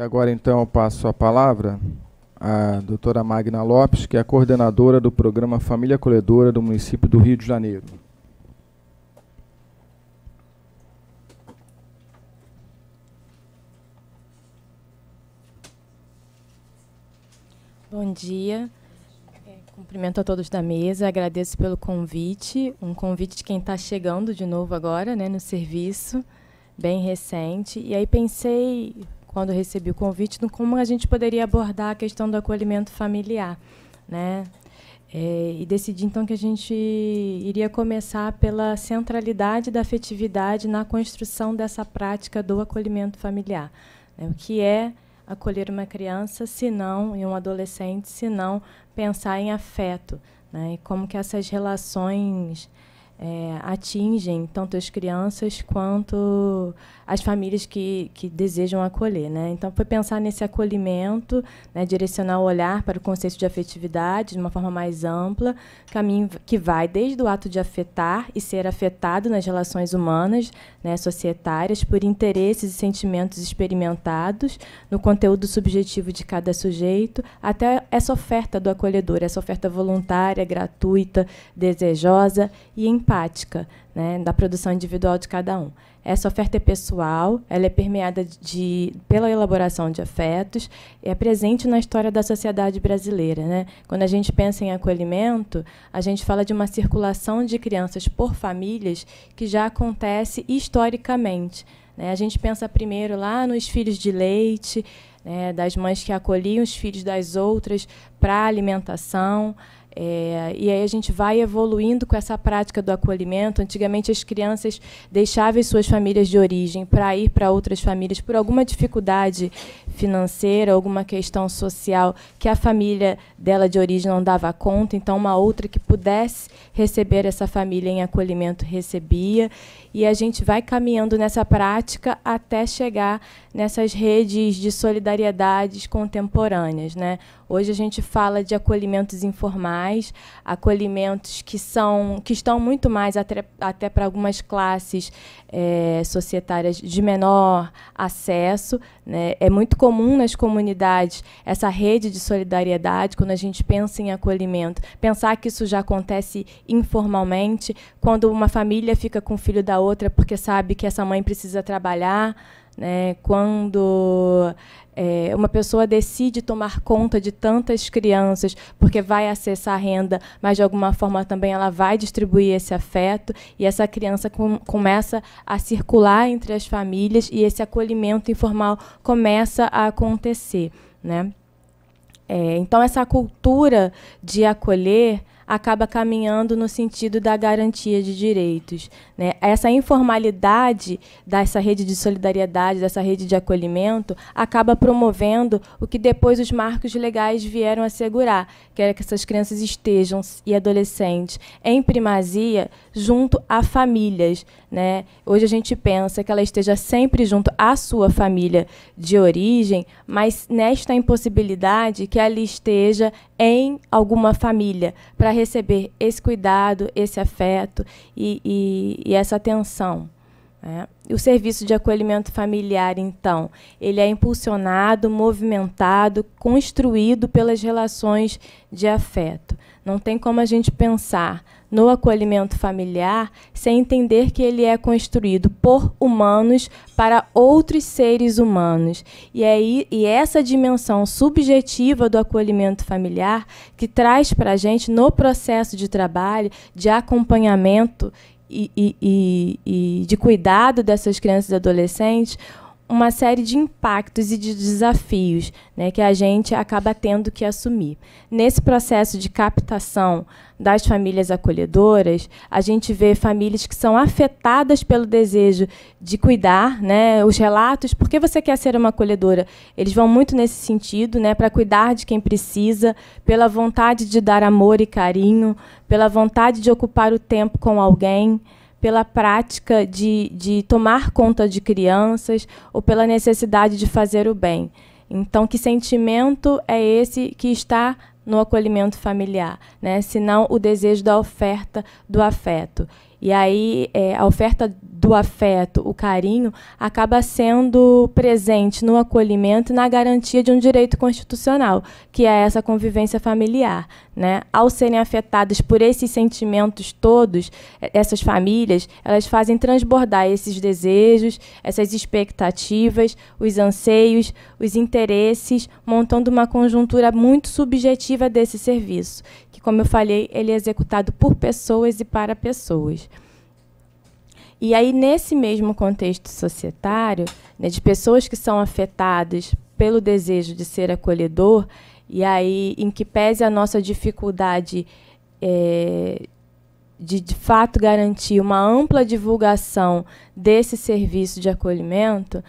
agora então eu passo a palavra a doutora Magna Lopes, que é coordenadora do programa Família Colhedora do município do Rio de Janeiro. Bom dia. É, cumprimento a todos da mesa, agradeço pelo convite, um convite de quem está chegando de novo agora né, no serviço, bem recente. E aí pensei, quando recebi o convite, como a gente poderia abordar a questão do acolhimento familiar. Né? É, e decidi, então, que a gente iria começar pela centralidade da afetividade na construção dessa prática do acolhimento familiar. Né? O que é acolher uma criança, se não, e um adolescente, se não, pensar em afeto, né? e como que essas relações é, atingem tanto as crianças quanto as famílias que, que desejam acolher. Né? Então, foi pensar nesse acolhimento, né, direcionar o olhar para o conceito de afetividade de uma forma mais ampla, caminho que vai desde o ato de afetar e ser afetado nas relações humanas, né, societárias, por interesses e sentimentos experimentados no conteúdo subjetivo de cada sujeito, até essa oferta do acolhedor, essa oferta voluntária, gratuita, desejosa e em empática né, da produção individual de cada um. Essa oferta é pessoal, ela é permeada de, pela elaboração de afetos, é presente na história da sociedade brasileira. Né? Quando a gente pensa em acolhimento, a gente fala de uma circulação de crianças por famílias que já acontece historicamente. Né? A gente pensa primeiro lá nos filhos de leite, né, das mães que acolhiam os filhos das outras para alimentação. alimentação é, e aí a gente vai evoluindo com essa prática do acolhimento. Antigamente as crianças deixavam suas famílias de origem para ir para outras famílias por alguma dificuldade financeira, alguma questão social que a família dela de origem não dava conta. Então uma outra que pudesse receber essa família em acolhimento recebia e a gente vai caminhando nessa prática até chegar nessas redes de solidariedades contemporâneas. Né? Hoje a gente fala de acolhimentos informais, acolhimentos que são que estão muito mais até, até para algumas classes é, societárias de menor acesso. Né? É muito comum nas comunidades essa rede de solidariedade quando a gente pensa em acolhimento, pensar que isso já acontece informalmente quando uma família fica com o filho da outra porque sabe que essa mãe precisa trabalhar. Né? Quando é, uma pessoa decide tomar conta de tantas crianças porque vai acessar a renda, mas de alguma forma também ela vai distribuir esse afeto e essa criança com, começa a circular entre as famílias e esse acolhimento informal começa a acontecer. Né? É, então, essa cultura de acolher acaba caminhando no sentido da garantia de direitos. Né? Essa informalidade dessa rede de solidariedade, dessa rede de acolhimento, acaba promovendo o que depois os marcos legais vieram assegurar, que é que essas crianças estejam e adolescentes em primazia junto a famílias. Né? Hoje a gente pensa que ela esteja sempre junto à sua família de origem, mas nesta impossibilidade que ali esteja em alguma família para receber esse cuidado, esse afeto e, e, e essa atenção. Né? O serviço de acolhimento familiar, então, ele é impulsionado, movimentado, construído pelas relações de afeto. Não tem como a gente pensar no acolhimento familiar sem entender que ele é construído por humanos para outros seres humanos. E aí é e é essa dimensão subjetiva do acolhimento familiar que traz para a gente no processo de trabalho, de acompanhamento e, e, e, de cuidado dessas crianças e adolescentes, uma série de impactos e de desafios né, que a gente acaba tendo que assumir. Nesse processo de captação das famílias acolhedoras, a gente vê famílias que são afetadas pelo desejo de cuidar, né, os relatos, por que você quer ser uma acolhedora? Eles vão muito nesse sentido, né, para cuidar de quem precisa, pela vontade de dar amor e carinho, pela vontade de ocupar o tempo com alguém pela prática de, de tomar conta de crianças ou pela necessidade de fazer o bem. Então, que sentimento é esse que está no acolhimento familiar, né? senão o desejo da oferta do afeto. E aí é, a oferta do afeto, o carinho, acaba sendo presente no acolhimento e na garantia de um direito constitucional, que é essa convivência familiar. Né? Ao serem afetadas por esses sentimentos todos, é, essas famílias, elas fazem transbordar esses desejos, essas expectativas, os anseios, os interesses, montando uma conjuntura muito subjetiva desse serviço como eu falei, ele é executado por pessoas e para pessoas. E aí, nesse mesmo contexto societário, né, de pessoas que são afetadas pelo desejo de ser acolhedor, e aí, em que pese a nossa dificuldade é, de, de fato, garantir uma ampla divulgação desse serviço de acolhimento,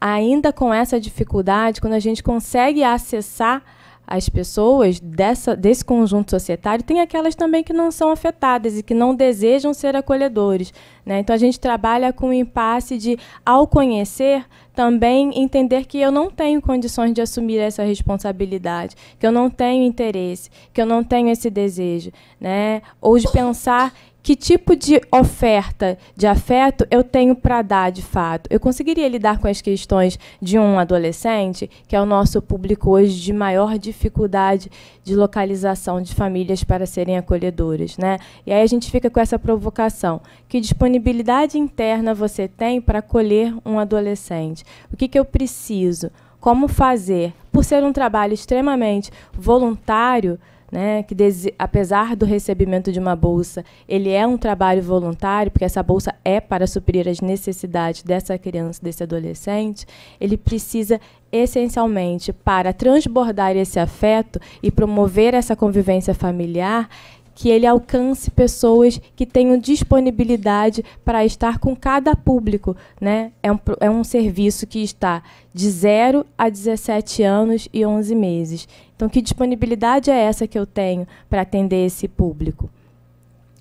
ainda com essa dificuldade, quando a gente consegue acessar as pessoas dessa, desse conjunto societário, tem aquelas também que não são afetadas e que não desejam ser acolhedores. Né? Então, a gente trabalha com o impasse de, ao conhecer, também entender que eu não tenho condições de assumir essa responsabilidade, que eu não tenho interesse, que eu não tenho esse desejo. Né? Ou de pensar que tipo de oferta de afeto eu tenho para dar de fato? Eu conseguiria lidar com as questões de um adolescente, que é o nosso público hoje de maior dificuldade de localização de famílias para serem acolhedoras, né? E aí a gente fica com essa provocação: que disponibilidade interna você tem para acolher um adolescente? O que, que eu preciso? Como fazer? Por ser um trabalho extremamente voluntário, né, que apesar do recebimento de uma bolsa, ele é um trabalho voluntário, porque essa bolsa é para suprir as necessidades dessa criança, desse adolescente, ele precisa essencialmente para transbordar esse afeto e promover essa convivência familiar, que ele alcance pessoas que tenham disponibilidade para estar com cada público. Né? É, um, é um serviço que está de 0 a 17 anos e 11 meses. Então, que disponibilidade é essa que eu tenho para atender esse público?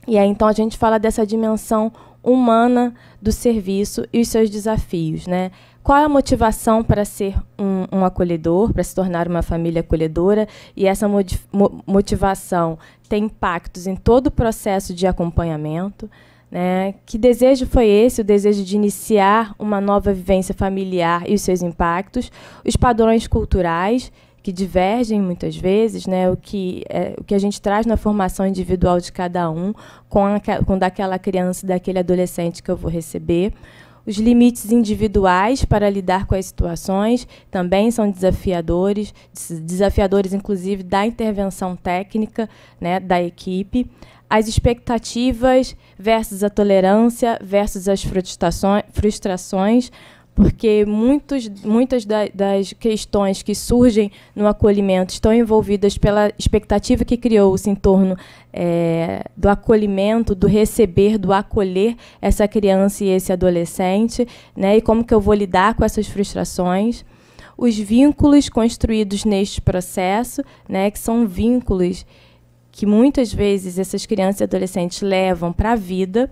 E aí, então, a gente fala dessa dimensão humana do serviço e os seus desafios. Né? qual é a motivação para ser um, um acolhedor, para se tornar uma família acolhedora, e essa mo motivação tem impactos em todo o processo de acompanhamento. Né? Que desejo foi esse? O desejo de iniciar uma nova vivência familiar e os seus impactos, os padrões culturais que divergem muitas vezes, né? O que é, o que a gente traz na formação individual de cada um com a, com daquela criança, daquele adolescente que eu vou receber, os limites individuais para lidar com as situações também são desafiadores, desafiadores inclusive da intervenção técnica né, da equipe. As expectativas versus a tolerância versus as frustrações porque muitos, muitas das questões que surgem no acolhimento estão envolvidas pela expectativa que criou-se em torno é, do acolhimento, do receber, do acolher essa criança e esse adolescente, né, e como que eu vou lidar com essas frustrações. Os vínculos construídos neste processo, né, que são vínculos que muitas vezes essas crianças e adolescentes levam para a vida,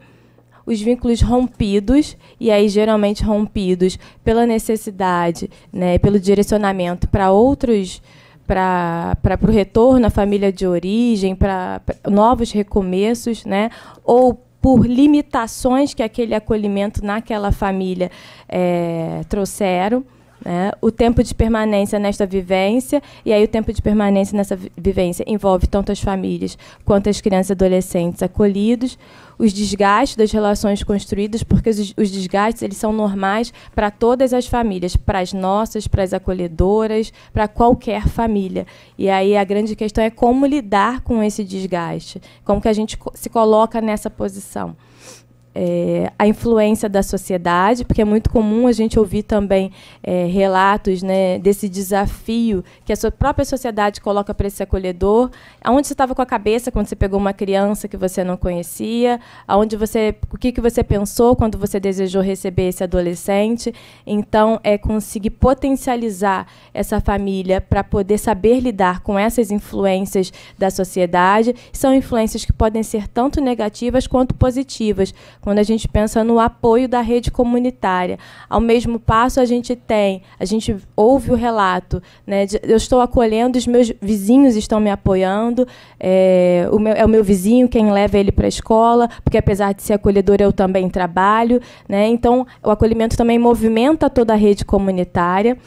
os vínculos rompidos, e aí geralmente rompidos pela necessidade, né, pelo direcionamento para outros para o retorno à família de origem, para novos recomeços, né? ou por limitações que aquele acolhimento naquela família é, trouxeram. Né? O tempo de permanência nesta vivência, e aí o tempo de permanência nessa vivência envolve tanto as famílias quanto as crianças e adolescentes acolhidos, os desgastes das relações construídas, porque os, os desgastes eles são normais para todas as famílias, para as nossas, para as acolhedoras, para qualquer família. E aí a grande questão é como lidar com esse desgaste, como que a gente se coloca nessa posição é, a influência da sociedade, porque é muito comum a gente ouvir também é, relatos né, desse desafio que a sua própria sociedade coloca para esse acolhedor. Aonde você estava com a cabeça quando você pegou uma criança que você não conhecia? Aonde você, o que, que você pensou quando você desejou receber esse adolescente? Então, é conseguir potencializar essa família para poder saber lidar com essas influências da sociedade. São influências que podem ser tanto negativas quanto positivas quando a gente pensa no apoio da rede comunitária. Ao mesmo passo, a gente tem, a gente ouve o relato, né, de, eu estou acolhendo, os meus vizinhos estão me apoiando, é o meu, é o meu vizinho quem leva ele para a escola, porque apesar de ser acolhedor, eu também trabalho. Né, então, o acolhimento também movimenta toda a rede comunitária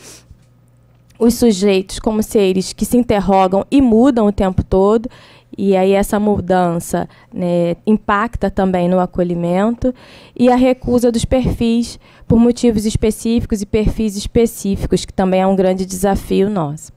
os sujeitos como seres que se interrogam e mudam o tempo todo. E aí essa mudança né, impacta também no acolhimento e a recusa dos perfis por motivos específicos e perfis específicos, que também é um grande desafio nosso.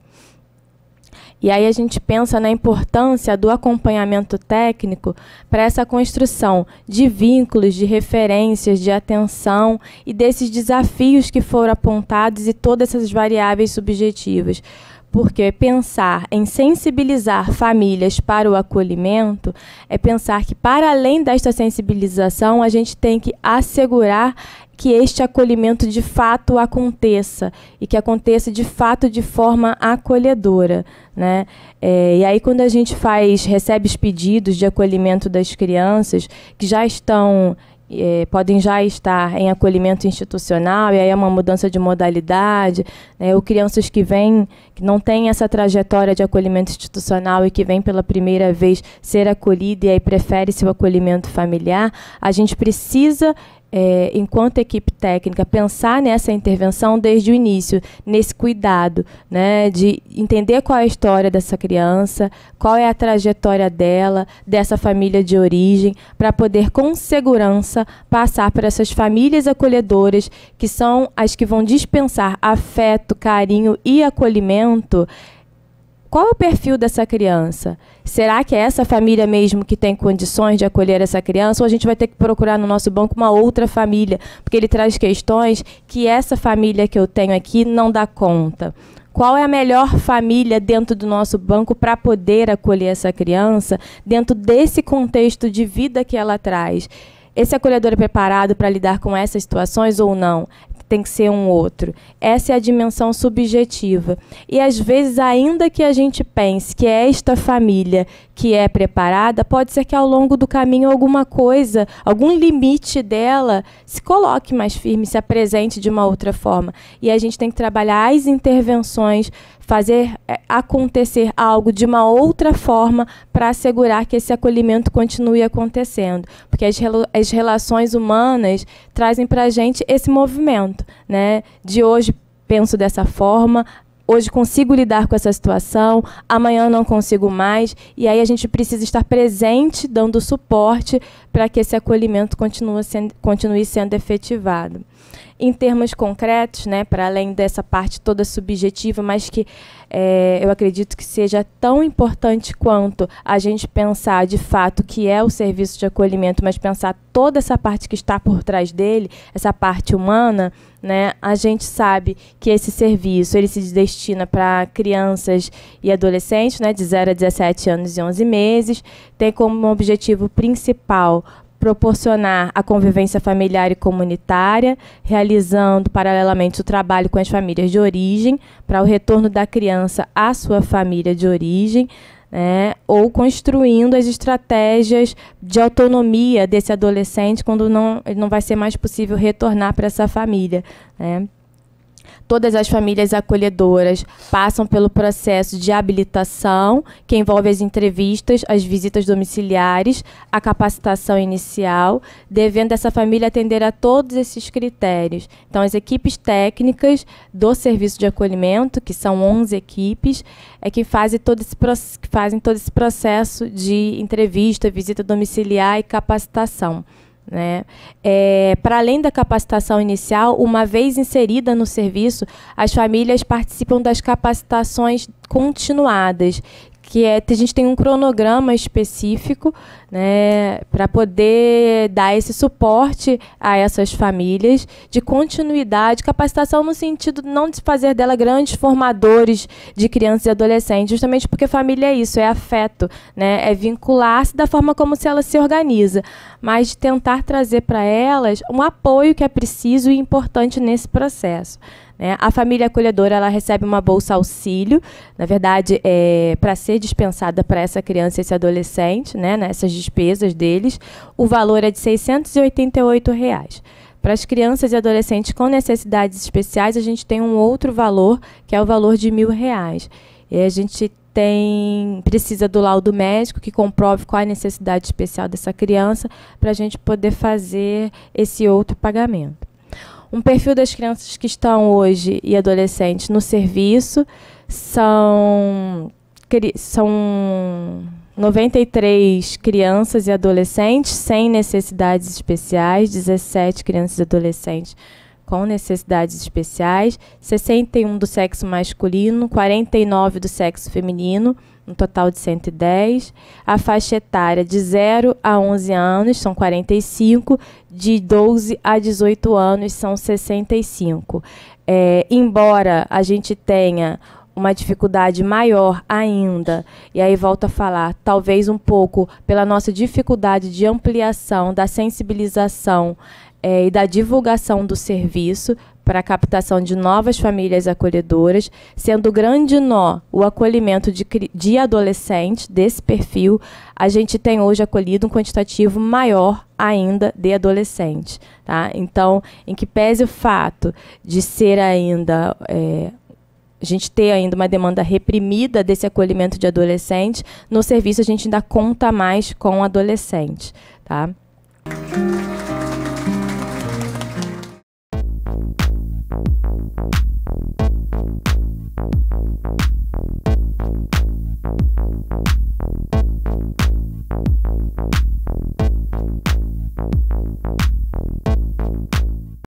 E aí a gente pensa na importância do acompanhamento técnico para essa construção de vínculos, de referências, de atenção e desses desafios que foram apontados e todas essas variáveis subjetivas porque pensar em sensibilizar famílias para o acolhimento é pensar que, para além desta sensibilização, a gente tem que assegurar que este acolhimento de fato aconteça e que aconteça de fato de forma acolhedora, né? É, e aí quando a gente faz recebe os pedidos de acolhimento das crianças que já estão é, podem já estar em acolhimento institucional, e aí é uma mudança de modalidade, né, ou crianças que vêm, que não têm essa trajetória de acolhimento institucional e que vêm pela primeira vez ser acolhida e aí prefere seu acolhimento familiar, a gente precisa é, enquanto equipe técnica, pensar nessa intervenção desde o início, nesse cuidado, né, de entender qual é a história dessa criança, qual é a trajetória dela, dessa família de origem, para poder com segurança passar para essas famílias acolhedoras, que são as que vão dispensar afeto, carinho e acolhimento qual é o perfil dessa criança? Será que é essa família mesmo que tem condições de acolher essa criança? Ou a gente vai ter que procurar no nosso banco uma outra família? Porque ele traz questões que essa família que eu tenho aqui não dá conta qual é a melhor família dentro do nosso banco para poder acolher essa criança dentro desse contexto de vida que ela traz. Esse acolhedor é preparado para lidar com essas situações ou não? Tem que ser um outro. Essa é a dimensão subjetiva. E às vezes, ainda que a gente pense que é esta família que é preparada, pode ser que ao longo do caminho alguma coisa, algum limite dela se coloque mais firme, se apresente de uma outra forma. E a gente tem que trabalhar as intervenções, fazer é, acontecer algo de uma outra forma para assegurar que esse acolhimento continue acontecendo. Porque as, as relações humanas trazem para a gente esse movimento, né? De hoje penso dessa forma, hoje consigo lidar com essa situação, amanhã não consigo mais, e aí a gente precisa estar presente, dando suporte para que esse acolhimento continue sendo, continue sendo efetivado em termos concretos, né, para além dessa parte toda subjetiva, mas que é, eu acredito que seja tão importante quanto a gente pensar de fato que é o serviço de acolhimento, mas pensar toda essa parte que está por trás dele, essa parte humana, né, a gente sabe que esse serviço ele se destina para crianças e adolescentes né, de 0 a 17 anos e 11 meses, tem como objetivo principal proporcionar a convivência familiar e comunitária, realizando paralelamente o trabalho com as famílias de origem, para o retorno da criança à sua família de origem, né, ou construindo as estratégias de autonomia desse adolescente quando não, não vai ser mais possível retornar para essa família. Né todas as famílias acolhedoras passam pelo processo de habilitação, que envolve as entrevistas, as visitas domiciliares, a capacitação inicial, devendo essa família atender a todos esses critérios. Então, as equipes técnicas do serviço de acolhimento, que são 11 equipes, é que fazem todo esse, fazem todo esse processo de entrevista, visita domiciliar e capacitação. Né? É, para além da capacitação inicial, uma vez inserida no serviço, as famílias participam das capacitações continuadas, que é, a gente tem um cronograma específico né, para poder dar esse suporte a essas famílias de continuidade, capacitação no sentido não de fazer dela grandes formadores de crianças e adolescentes, justamente porque família é isso, é afeto, né, é vincular-se da forma como se ela se organiza, mas de tentar trazer para elas um apoio que é preciso e importante nesse processo. Né? A família acolhedora ela recebe uma bolsa auxílio, na verdade, é, para ser dispensada para essa criança e esse adolescente, né, nessas despesas deles, o valor é de R$ 688. Reais. Para as crianças e adolescentes com necessidades especiais, a gente tem um outro valor, que é o valor de mil reais. E a gente tem precisa do laudo médico que comprove qual é a necessidade especial dessa criança para a gente poder fazer esse outro pagamento. Um perfil das crianças que estão hoje e adolescentes no serviço são, são 93 crianças e adolescentes sem necessidades especiais, 17 crianças e adolescentes com necessidades especiais, 61 do sexo masculino, 49 do sexo feminino, um total de 110. A faixa etária de 0 a 11 anos são 45, de 12 a 18 anos são 65. É, embora a gente tenha uma dificuldade maior ainda, e aí volto a falar, talvez um pouco pela nossa dificuldade de ampliação da sensibilização é, e da divulgação do serviço, para a captação de novas famílias acolhedoras, sendo grande nó o acolhimento de, de adolescentes desse perfil, a gente tem hoje acolhido um quantitativo maior ainda de adolescentes. Tá? Então, em que pese o fato de ser ainda é, a gente ter ainda uma demanda reprimida desse acolhimento de adolescentes, no serviço a gente ainda conta mais com adolescentes. Tá? Bye.